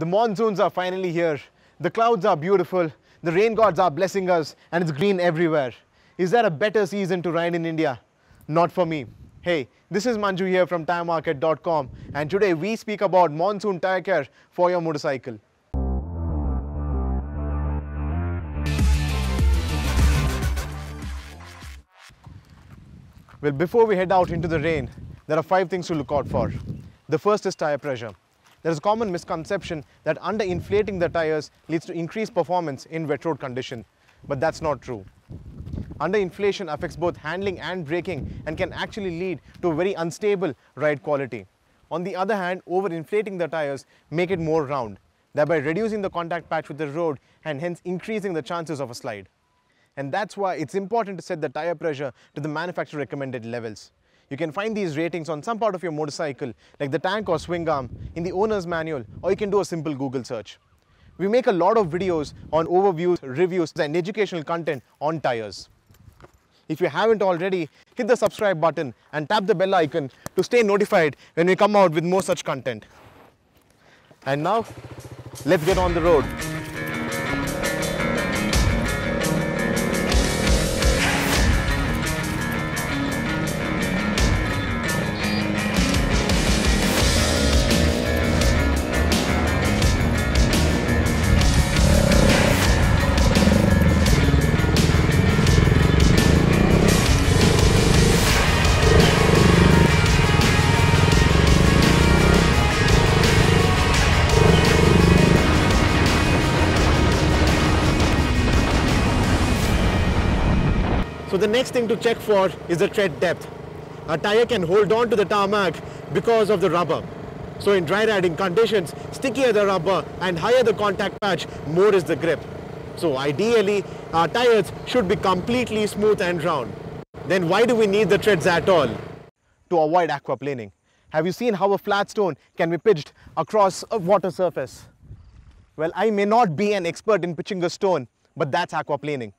The monsoons are finally here. The clouds are beautiful. The rain gods are blessing us and it's green everywhere. Is there a better season to ride in India? Not for me. Hey, this is Manju here from tiremarket.com and today we speak about monsoon tire care for your motorcycle. Well, before we head out into the rain, there are five things to look out for. The first is tire pressure. There is a common misconception that under-inflating the tires leads to increased performance in wet road condition, but that's not true. Underinflation affects both handling and braking and can actually lead to very unstable ride quality. On the other hand, overinflating the tires make it more round, thereby reducing the contact patch with the road and hence increasing the chances of a slide. And that's why it's important to set the tire pressure to the manufacturer recommended levels. You can find these ratings on some part of your motorcycle, like the tank or swing arm, in the owner's manual, or you can do a simple Google search. We make a lot of videos on overviews, reviews, and educational content on tires. If you haven't already, hit the subscribe button and tap the bell icon to stay notified when we come out with more such content. And now, let's get on the road. the next thing to check for is the tread depth. A tire can hold on to the tarmac because of the rubber. So in dry riding conditions, stickier the rubber and higher the contact patch, more is the grip. So ideally, our tires should be completely smooth and round. Then why do we need the treads at all? To avoid aquaplaning. Have you seen how a flat stone can be pitched across a water surface? Well, I may not be an expert in pitching a stone, but that's aquaplaning.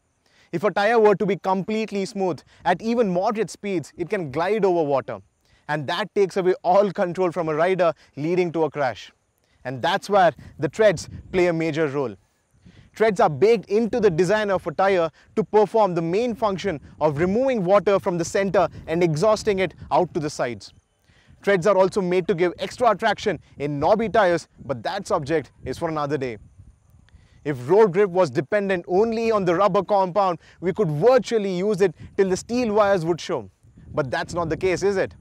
If a tire were to be completely smooth, at even moderate speeds, it can glide over water. And that takes away all control from a rider leading to a crash. And that's where the treads play a major role. Treads are baked into the design of a tire to perform the main function of removing water from the center and exhausting it out to the sides. Treads are also made to give extra traction in knobby tires, but that subject is for another day. If road grip was dependent only on the rubber compound, we could virtually use it till the steel wires would show. But that's not the case, is it?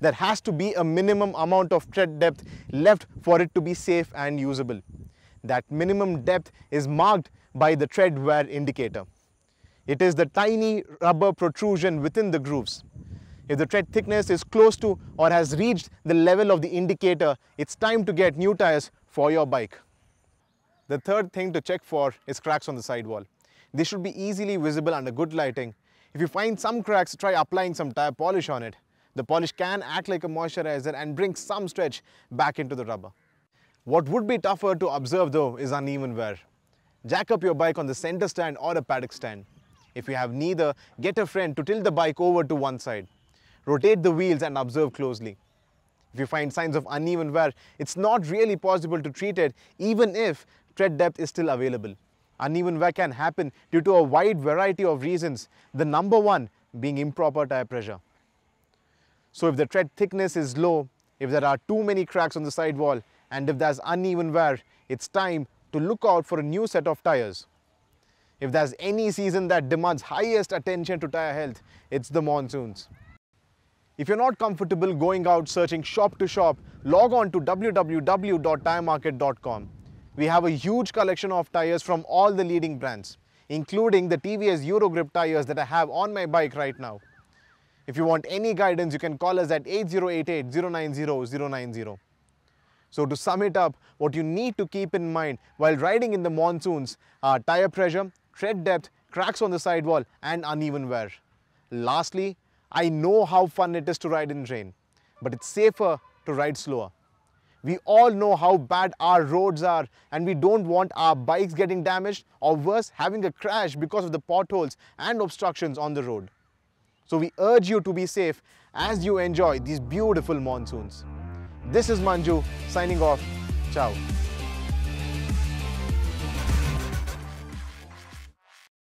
There has to be a minimum amount of tread depth left for it to be safe and usable. That minimum depth is marked by the tread wear indicator. It is the tiny rubber protrusion within the grooves. If the tread thickness is close to or has reached the level of the indicator, it's time to get new tires for your bike. The third thing to check for is cracks on the sidewall. They should be easily visible under good lighting. If you find some cracks, try applying some tire polish on it. The polish can act like a moisturizer and bring some stretch back into the rubber. What would be tougher to observe though is uneven wear. Jack up your bike on the center stand or a paddock stand. If you have neither, get a friend to tilt the bike over to one side. Rotate the wheels and observe closely. If you find signs of uneven wear, it's not really possible to treat it even if tread depth is still available. Uneven wear can happen due to a wide variety of reasons, the number one being improper tire pressure. So if the tread thickness is low, if there are too many cracks on the sidewall, and if there's uneven wear, it's time to look out for a new set of tires. If there's any season that demands highest attention to tire health, it's the monsoons. If you're not comfortable going out searching shop to shop, log on to www.tiremarket.com. We have a huge collection of tires from all the leading brands, including the TVS Eurogrip tires that I have on my bike right now. If you want any guidance, you can call us at 8088-090-090. So to sum it up, what you need to keep in mind while riding in the monsoons are tire pressure, tread depth, cracks on the sidewall and uneven wear. Lastly, I know how fun it is to ride in rain, but it's safer to ride slower. We all know how bad our roads are and we don't want our bikes getting damaged or worse having a crash because of the potholes and obstructions on the road. So we urge you to be safe as you enjoy these beautiful monsoons. This is Manju signing off. Ciao.